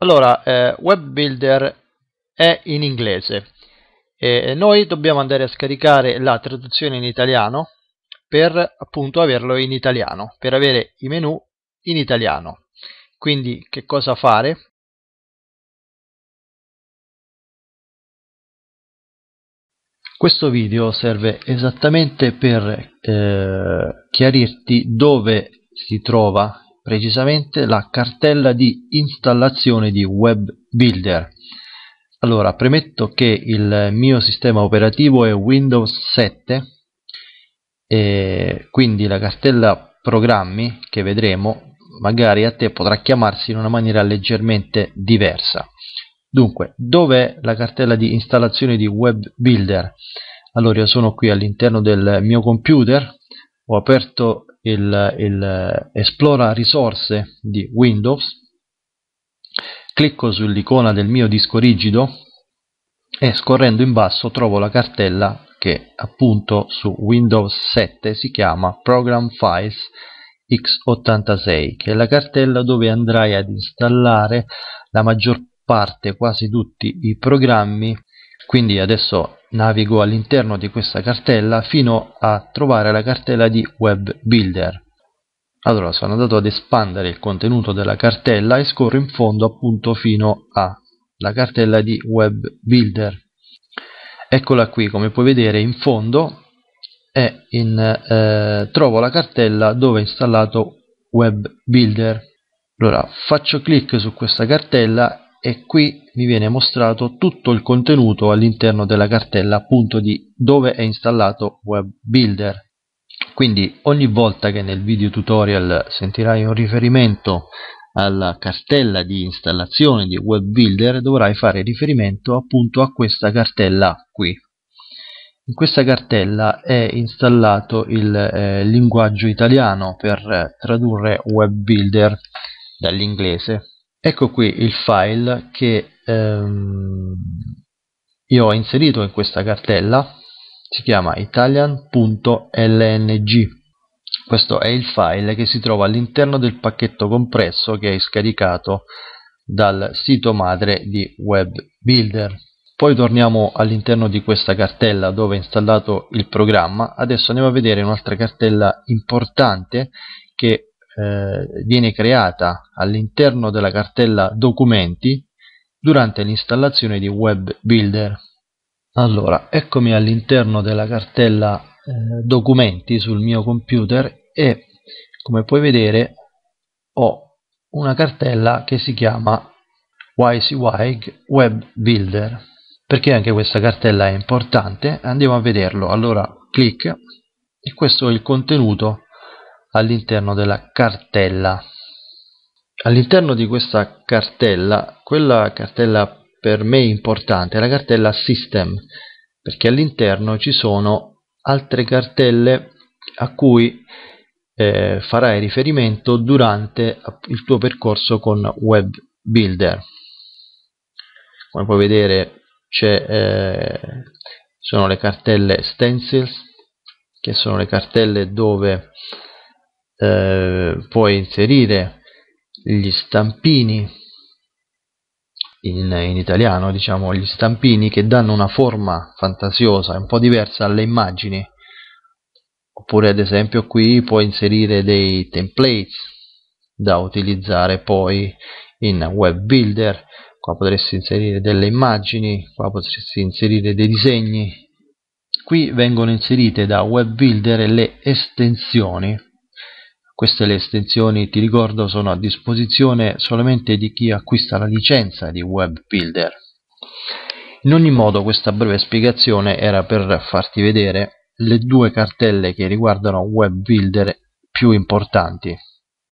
Allora, eh, Web Builder è in inglese. E eh, noi dobbiamo andare a scaricare la traduzione in italiano per appunto averlo in italiano, per avere i menu in italiano. Quindi che cosa fare? Questo video serve esattamente per eh, chiarirti dove si trova precisamente la cartella di installazione di Web Builder. Allora, premetto che il mio sistema operativo è Windows 7 e quindi la cartella programmi che vedremo magari a te potrà chiamarsi in una maniera leggermente diversa. Dunque, dov'è la cartella di installazione di Web Builder? Allora, io sono qui all'interno del mio computer, ho aperto il, il esplora risorse di Windows clicco sull'icona del mio disco rigido e scorrendo in basso trovo la cartella che appunto su Windows 7 si chiama Program Files x86 che è la cartella dove andrai ad installare la maggior parte quasi tutti i programmi quindi adesso navigo all'interno di questa cartella fino a trovare la cartella di web builder allora sono andato ad espandere il contenuto della cartella e scorro in fondo appunto fino alla cartella di web builder eccola qui come puoi vedere in fondo è in, eh, trovo la cartella dove è installato web builder allora faccio clic su questa cartella e qui mi viene mostrato tutto il contenuto all'interno della cartella appunto di dove è installato Web Builder. Quindi ogni volta che nel video tutorial sentirai un riferimento alla cartella di installazione di Web Builder dovrai fare riferimento appunto a questa cartella qui. In questa cartella è installato il eh, linguaggio italiano per eh, tradurre Web Builder dall'inglese ecco qui il file che ehm, io ho inserito in questa cartella si chiama italian.lng questo è il file che si trova all'interno del pacchetto compresso che hai scaricato dal sito madre di Web Builder. Poi torniamo all'interno di questa cartella dove è installato il programma. Adesso andiamo a vedere un'altra cartella importante che eh, viene creata all'interno della cartella documenti durante l'installazione di Web Builder. Allora, eccomi all'interno della cartella eh, documenti sul mio computer e come puoi vedere ho una cartella che si chiama YCWIG Web Builder perché anche questa cartella è importante andiamo a vederlo allora clic e questo è il contenuto all'interno della cartella all'interno di questa cartella quella cartella per me importante è la cartella system perché all'interno ci sono altre cartelle a cui eh, farai riferimento durante il tuo percorso con web builder come puoi vedere eh, sono le cartelle stencils che sono le cartelle dove eh, puoi inserire gli stampini in, in, italiano diciamo gli stampini che danno una forma fantasiosa un po' diversa alle immagini oppure ad esempio qui puoi inserire dei templates da utilizzare poi in web builder qua potresti inserire delle immagini qua potresti inserire dei disegni qui vengono inserite da web builder le estensioni queste le estensioni, ti ricordo, sono a disposizione solamente di chi acquista la licenza di Web Builder. In ogni modo questa breve spiegazione era per farti vedere le due cartelle che riguardano Web Builder più importanti,